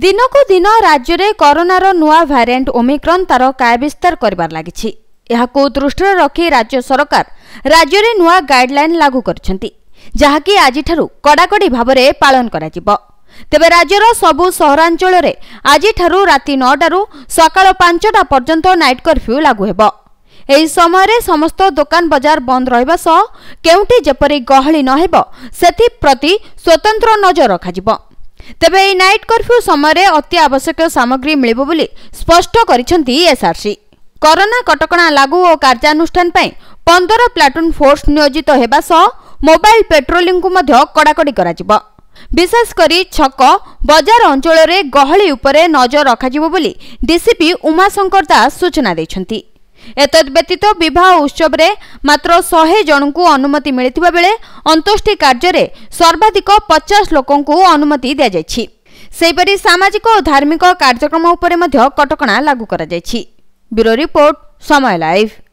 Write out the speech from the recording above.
ଦିନକୁ ଦିନ ରାଜ୍ୟରେ କରୋନାର ନୂଆ ଭାରିଆଣ୍ଟ ଓମିକ୍ରନ୍ ତା'ର କାୟବିସ୍ତାର କରିବାର ଲାଗିଛି ଏହାକୁ ଦୃଷ୍ଟିରେ ରଖି ରାଜ୍ୟ ସରକାର ରାଜ୍ୟରେ ନୂଆ ଗାଇଡ୍ଲାଇନ୍ ଲାଗୁ କରିଛନ୍ତି ଯାହାକି ଆଜିଠାରୁ କଡ଼ାକଡ଼ି ଭାବରେ ପାଳନ କରାଯିବ ତେବେ ରାଜ୍ୟର ସବୁ ସହରାଞ୍ଚଳରେ ଆଜିଠାରୁ ରାତି ନଅଟାରୁ ସକାଳ ପାଞ୍ଚଟା ପର୍ଯ୍ୟନ୍ତ ନାଇଟ୍ କର୍ଫ୍ୟୁ ଲାଗୁ ହେବ ଏହି ସମୟରେ ସମସ୍ତ ଦୋକାନ ବଜାର ବନ୍ଦ ରହିବା ସହ କେଉଁଠି ଯେପରି ଗହଳି ନ ହେବ ସେଥିପ୍ରତି ସ୍ୱତନ୍ତ୍ର ନଜର ରଖାଯିବ ତେବେ ଏହି ନାଇଟ୍ କର୍ଫ୍ୟୁ ସମୟରେ ଅତି ଆବଶ୍ୟକୀୟ ସାମଗ୍ରୀ ମିଳିବ ବୋଲି ସ୍ପଷ୍ଟ କରିଛନ୍ତି ଏସ୍ଆର୍ସି କରୋନା କଟକଣା ଲାଗୁ ଓ କାର୍ଯ୍ୟାନୁଷ୍ଠାନ ପାଇଁ ପନ୍ଦର ପ୍ଲାଟୁନ୍ ଫୋର୍ସ ନିୟୋଜିତ ହେବା ସହ ମୋବାଇଲ୍ ପେଟ୍ରୋଲିଂକୁ ମଧ୍ୟ କଡ଼ାକଡ଼ି କରାଯିବ ବିଶେଷ କରି ଛକ ବଜାର ଅଞ୍ଚଳରେ ଗହଳି ଉପରେ ନଜର ରଖାଯିବ ବୋଲି ଡିସିପି ଉମାଶଙ୍କର ଦାସ ସୂଚନା ଦେଇଛନ୍ତି ଏତଦ୍ବ୍ୟତୀତ ବିବାହ ଉତ୍ସବରେ ମାତ୍ର ଶହେ ଜଣଙ୍କୁ ଅନୁମତି ମିଳିଥିବା ବେଳେ ଅନ୍ତୋଷ୍ଟି କାର୍ଯ୍ୟରେ ସର୍ବାଧିକ ପଚାଶ ଲୋକଙ୍କୁ ଅନୁମତି ଦିଆଯାଇଛି ସେହିପରି ସାମାଜିକ ଓ ଧାର୍ମିକ କାର୍ଯ୍ୟକ୍ରମ ଉପରେ ମଧ୍ୟ କଟକଣା ଲାଗୁ କରାଯାଇଛି ବ୍ୟୁରୋ ରିପୋର୍ଟ ସମୟ